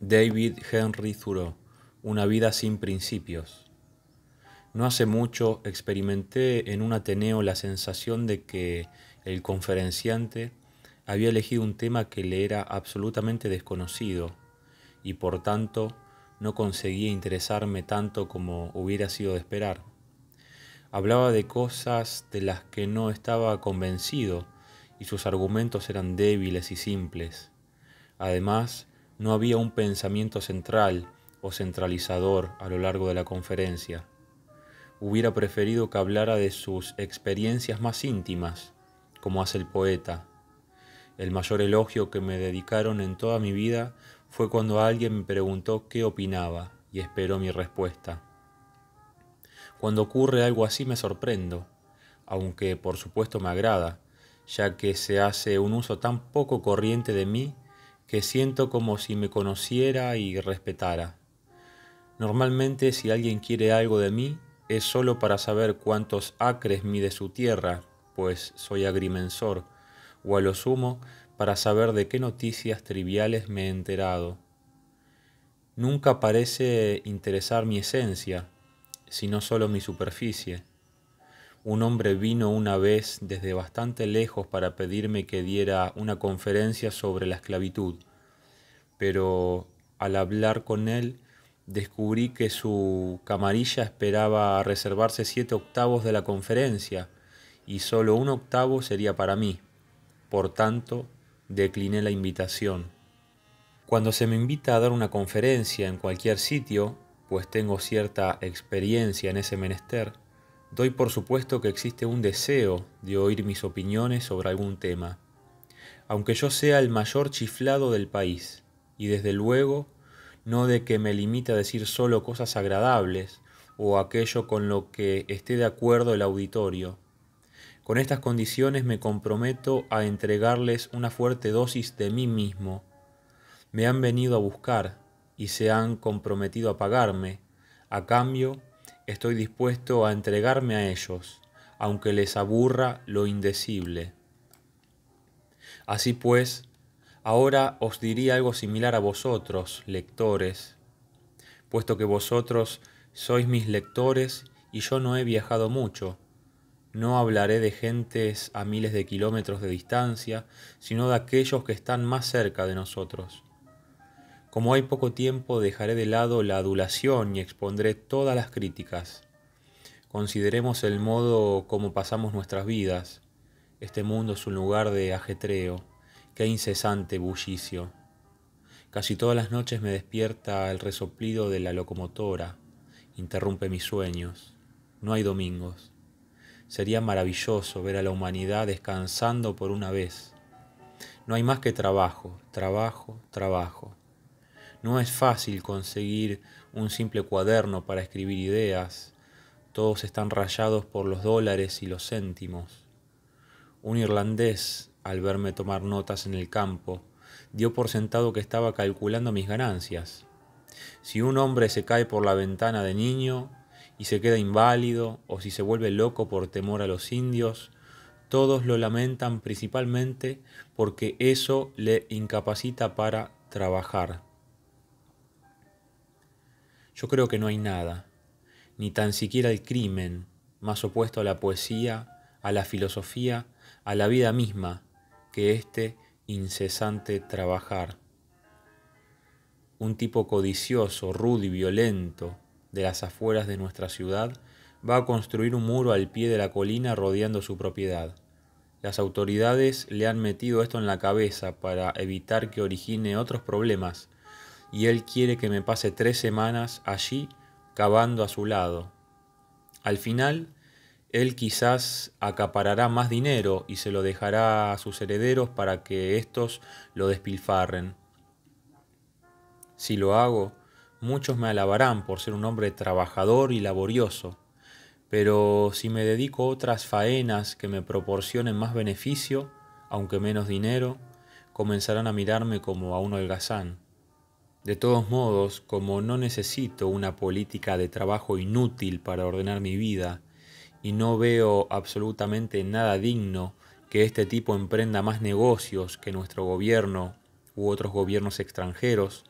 David Henry Thoreau, Una vida sin principios. No hace mucho experimenté en un Ateneo la sensación de que el conferenciante había elegido un tema que le era absolutamente desconocido y por tanto no conseguía interesarme tanto como hubiera sido de esperar. Hablaba de cosas de las que no estaba convencido y sus argumentos eran débiles y simples. Además, no había un pensamiento central o centralizador a lo largo de la conferencia. Hubiera preferido que hablara de sus experiencias más íntimas, como hace el poeta. El mayor elogio que me dedicaron en toda mi vida fue cuando alguien me preguntó qué opinaba y esperó mi respuesta. Cuando ocurre algo así me sorprendo, aunque por supuesto me agrada, ya que se hace un uso tan poco corriente de mí que siento como si me conociera y respetara. Normalmente si alguien quiere algo de mí, es solo para saber cuántos acres mide su tierra, pues soy agrimensor, o a lo sumo, para saber de qué noticias triviales me he enterado. Nunca parece interesar mi esencia, sino solo mi superficie un hombre vino una vez desde bastante lejos para pedirme que diera una conferencia sobre la esclavitud, pero al hablar con él descubrí que su camarilla esperaba reservarse siete octavos de la conferencia y solo un octavo sería para mí. Por tanto, decliné la invitación. Cuando se me invita a dar una conferencia en cualquier sitio, pues tengo cierta experiencia en ese menester, Doy por supuesto que existe un deseo de oír mis opiniones sobre algún tema, aunque yo sea el mayor chiflado del país, y desde luego no de que me limite a decir solo cosas agradables o aquello con lo que esté de acuerdo el auditorio. Con estas condiciones me comprometo a entregarles una fuerte dosis de mí mismo. Me han venido a buscar y se han comprometido a pagarme, a cambio estoy dispuesto a entregarme a ellos, aunque les aburra lo indecible. Así pues, ahora os diría algo similar a vosotros, lectores, puesto que vosotros sois mis lectores y yo no he viajado mucho. No hablaré de gentes a miles de kilómetros de distancia, sino de aquellos que están más cerca de nosotros. Como hay poco tiempo, dejaré de lado la adulación y expondré todas las críticas. Consideremos el modo como pasamos nuestras vidas. Este mundo es un lugar de ajetreo, qué incesante bullicio. Casi todas las noches me despierta el resoplido de la locomotora, interrumpe mis sueños. No hay domingos. Sería maravilloso ver a la humanidad descansando por una vez. No hay más que trabajo, trabajo, trabajo. No es fácil conseguir un simple cuaderno para escribir ideas. Todos están rayados por los dólares y los céntimos. Un irlandés, al verme tomar notas en el campo, dio por sentado que estaba calculando mis ganancias. Si un hombre se cae por la ventana de niño y se queda inválido, o si se vuelve loco por temor a los indios, todos lo lamentan principalmente porque eso le incapacita para trabajar. Yo creo que no hay nada, ni tan siquiera el crimen, más opuesto a la poesía, a la filosofía, a la vida misma, que este incesante trabajar. Un tipo codicioso, rudo y violento de las afueras de nuestra ciudad va a construir un muro al pie de la colina rodeando su propiedad. Las autoridades le han metido esto en la cabeza para evitar que origine otros problemas y él quiere que me pase tres semanas allí cavando a su lado. Al final, él quizás acaparará más dinero y se lo dejará a sus herederos para que éstos lo despilfarren. Si lo hago, muchos me alabarán por ser un hombre trabajador y laborioso, pero si me dedico a otras faenas que me proporcionen más beneficio, aunque menos dinero, comenzarán a mirarme como a un holgazán. De todos modos, como no necesito una política de trabajo inútil para ordenar mi vida, y no veo absolutamente nada digno que este tipo emprenda más negocios que nuestro gobierno u otros gobiernos extranjeros,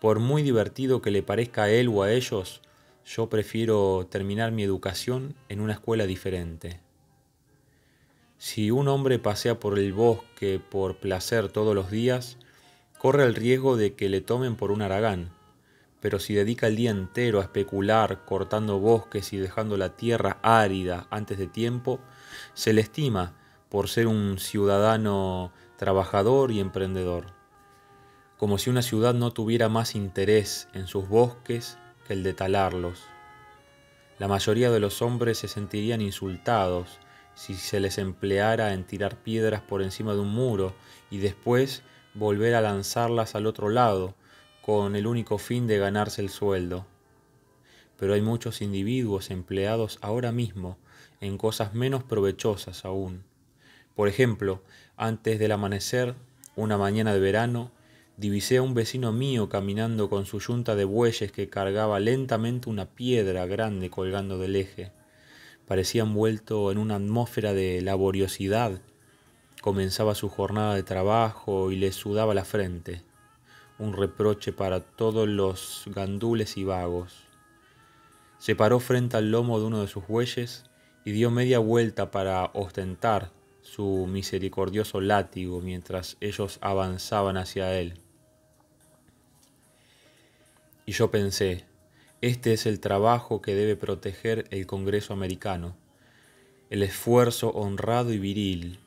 por muy divertido que le parezca a él o a ellos, yo prefiero terminar mi educación en una escuela diferente. Si un hombre pasea por el bosque por placer todos los días, corre el riesgo de que le tomen por un aragán, pero si dedica el día entero a especular, cortando bosques y dejando la tierra árida antes de tiempo, se le estima por ser un ciudadano trabajador y emprendedor, como si una ciudad no tuviera más interés en sus bosques que el de talarlos. La mayoría de los hombres se sentirían insultados si se les empleara en tirar piedras por encima de un muro y después volver a lanzarlas al otro lado, con el único fin de ganarse el sueldo. Pero hay muchos individuos empleados ahora mismo en cosas menos provechosas aún. Por ejemplo, antes del amanecer, una mañana de verano, divisé a un vecino mío caminando con su yunta de bueyes que cargaba lentamente una piedra grande colgando del eje. Parecía envuelto en una atmósfera de laboriosidad comenzaba su jornada de trabajo y le sudaba la frente, un reproche para todos los gandules y vagos. Se paró frente al lomo de uno de sus bueyes y dio media vuelta para ostentar su misericordioso látigo mientras ellos avanzaban hacia él. Y yo pensé, este es el trabajo que debe proteger el Congreso americano, el esfuerzo honrado y viril,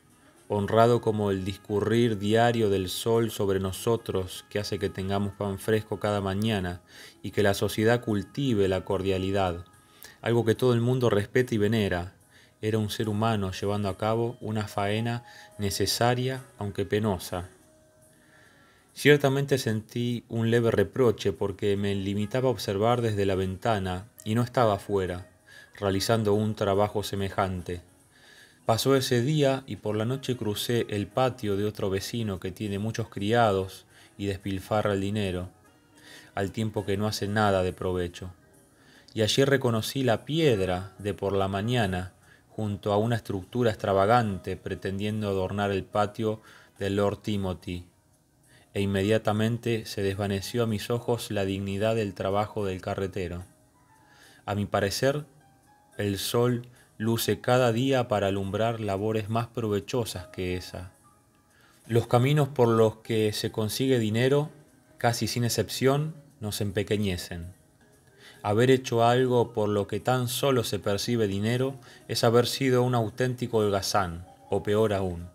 honrado como el discurrir diario del sol sobre nosotros que hace que tengamos pan fresco cada mañana y que la sociedad cultive la cordialidad, algo que todo el mundo respeta y venera. Era un ser humano llevando a cabo una faena necesaria aunque penosa. Ciertamente sentí un leve reproche porque me limitaba a observar desde la ventana y no estaba afuera, realizando un trabajo semejante Pasó ese día y por la noche crucé el patio de otro vecino que tiene muchos criados y despilfarra el dinero, al tiempo que no hace nada de provecho. Y allí reconocí la piedra de por la mañana junto a una estructura extravagante pretendiendo adornar el patio del Lord Timothy, e inmediatamente se desvaneció a mis ojos la dignidad del trabajo del carretero. A mi parecer, el sol luce cada día para alumbrar labores más provechosas que esa. Los caminos por los que se consigue dinero, casi sin excepción, nos empequeñecen. Haber hecho algo por lo que tan solo se percibe dinero es haber sido un auténtico holgazán, o peor aún.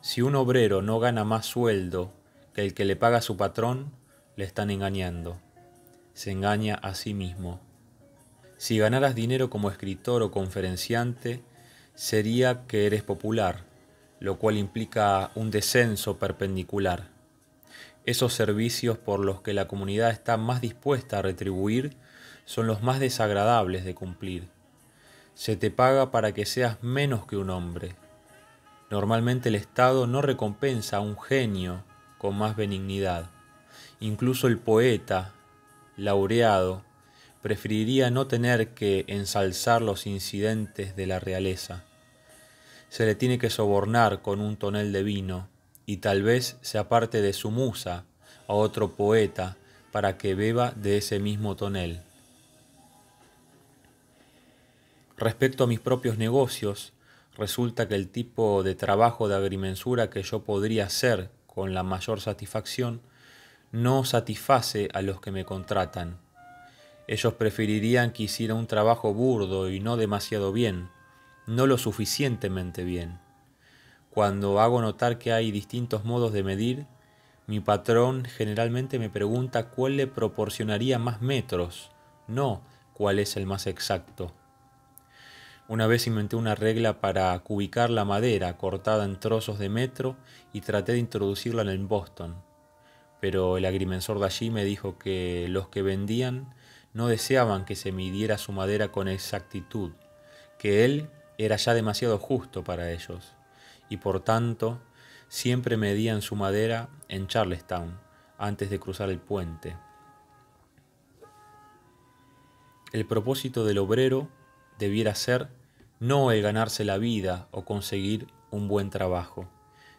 Si un obrero no gana más sueldo que el que le paga su patrón, le están engañando. Se engaña a sí mismo. Si ganaras dinero como escritor o conferenciante, sería que eres popular, lo cual implica un descenso perpendicular. Esos servicios por los que la comunidad está más dispuesta a retribuir son los más desagradables de cumplir. Se te paga para que seas menos que un hombre. Normalmente el Estado no recompensa a un genio con más benignidad. Incluso el poeta, laureado, preferiría no tener que ensalzar los incidentes de la realeza. Se le tiene que sobornar con un tonel de vino, y tal vez se aparte de su musa a otro poeta para que beba de ese mismo tonel. Respecto a mis propios negocios, resulta que el tipo de trabajo de agrimensura que yo podría hacer con la mayor satisfacción no satisface a los que me contratan ellos preferirían que hiciera un trabajo burdo y no demasiado bien, no lo suficientemente bien. Cuando hago notar que hay distintos modos de medir, mi patrón generalmente me pregunta cuál le proporcionaría más metros, no cuál es el más exacto. Una vez inventé una regla para cubicar la madera cortada en trozos de metro y traté de introducirla en el Boston, pero el agrimensor de allí me dijo que los que vendían no deseaban que se midiera su madera con exactitud, que él era ya demasiado justo para ellos, y por tanto siempre medían su madera en Charlestown antes de cruzar el puente. El propósito del obrero debiera ser no el ganarse la vida o conseguir un buen trabajo,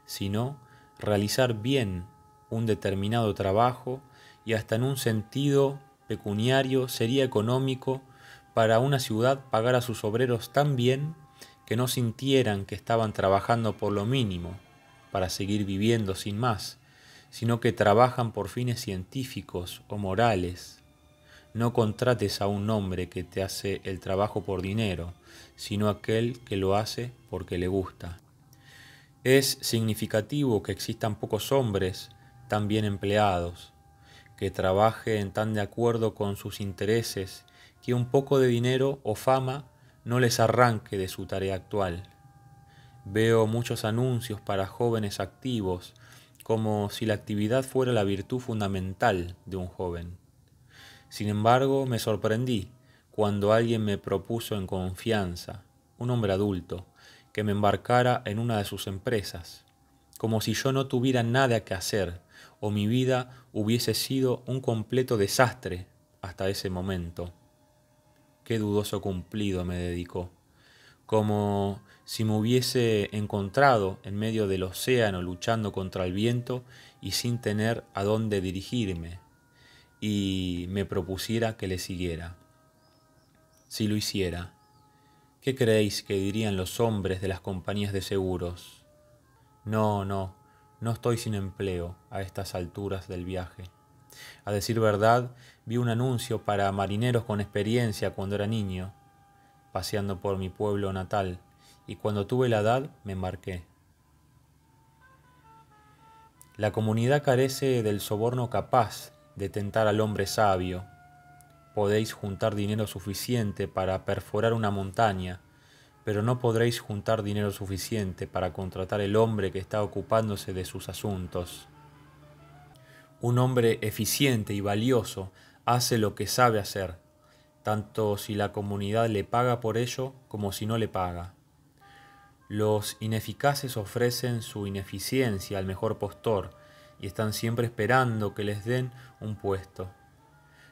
sino realizar bien un determinado trabajo y hasta en un sentido pecuniario sería económico para una ciudad pagar a sus obreros tan bien que no sintieran que estaban trabajando por lo mínimo para seguir viviendo sin más, sino que trabajan por fines científicos o morales. No contrates a un hombre que te hace el trabajo por dinero, sino aquel que lo hace porque le gusta. Es significativo que existan pocos hombres tan bien empleados, que trabaje en tan de acuerdo con sus intereses que un poco de dinero o fama no les arranque de su tarea actual. Veo muchos anuncios para jóvenes activos, como si la actividad fuera la virtud fundamental de un joven. Sin embargo, me sorprendí cuando alguien me propuso en confianza, un hombre adulto, que me embarcara en una de sus empresas, como si yo no tuviera nada que hacer o mi vida hubiese sido un completo desastre hasta ese momento. Qué dudoso cumplido me dedicó, como si me hubiese encontrado en medio del océano luchando contra el viento y sin tener a dónde dirigirme, y me propusiera que le siguiera. Si lo hiciera, ¿qué creéis que dirían los hombres de las compañías de seguros? No, no, no estoy sin empleo a estas alturas del viaje. A decir verdad, vi un anuncio para marineros con experiencia cuando era niño, paseando por mi pueblo natal, y cuando tuve la edad me embarqué. La comunidad carece del soborno capaz de tentar al hombre sabio. Podéis juntar dinero suficiente para perforar una montaña, pero no podréis juntar dinero suficiente para contratar el hombre que está ocupándose de sus asuntos. Un hombre eficiente y valioso hace lo que sabe hacer, tanto si la comunidad le paga por ello como si no le paga. Los ineficaces ofrecen su ineficiencia al mejor postor y están siempre esperando que les den un puesto.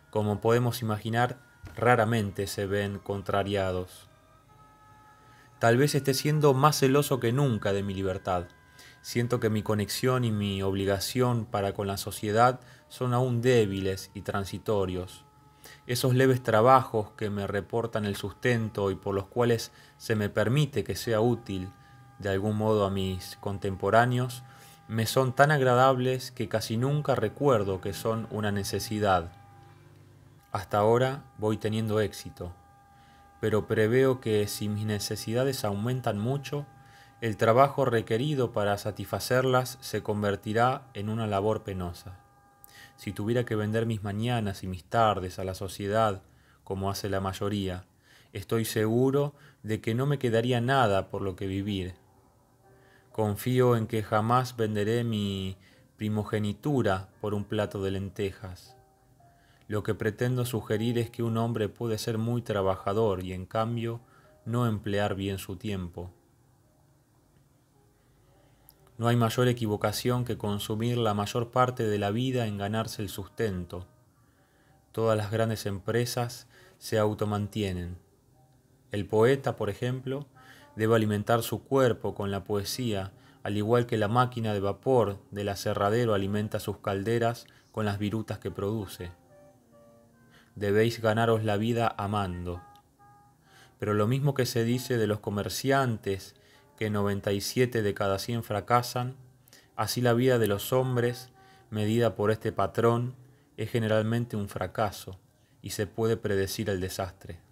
Como podemos imaginar, raramente se ven contrariados. Tal vez esté siendo más celoso que nunca de mi libertad. Siento que mi conexión y mi obligación para con la sociedad son aún débiles y transitorios. Esos leves trabajos que me reportan el sustento y por los cuales se me permite que sea útil de algún modo a mis contemporáneos, me son tan agradables que casi nunca recuerdo que son una necesidad. Hasta ahora voy teniendo éxito pero preveo que si mis necesidades aumentan mucho, el trabajo requerido para satisfacerlas se convertirá en una labor penosa. Si tuviera que vender mis mañanas y mis tardes a la sociedad, como hace la mayoría, estoy seguro de que no me quedaría nada por lo que vivir. Confío en que jamás venderé mi primogenitura por un plato de lentejas. Lo que pretendo sugerir es que un hombre puede ser muy trabajador y en cambio no emplear bien su tiempo. No hay mayor equivocación que consumir la mayor parte de la vida en ganarse el sustento. Todas las grandes empresas se automantienen. El poeta, por ejemplo, debe alimentar su cuerpo con la poesía, al igual que la máquina de vapor del aserradero alimenta sus calderas con las virutas que produce debéis ganaros la vida amando. Pero lo mismo que se dice de los comerciantes, que 97 de cada 100 fracasan, así la vida de los hombres, medida por este patrón, es generalmente un fracaso y se puede predecir el desastre.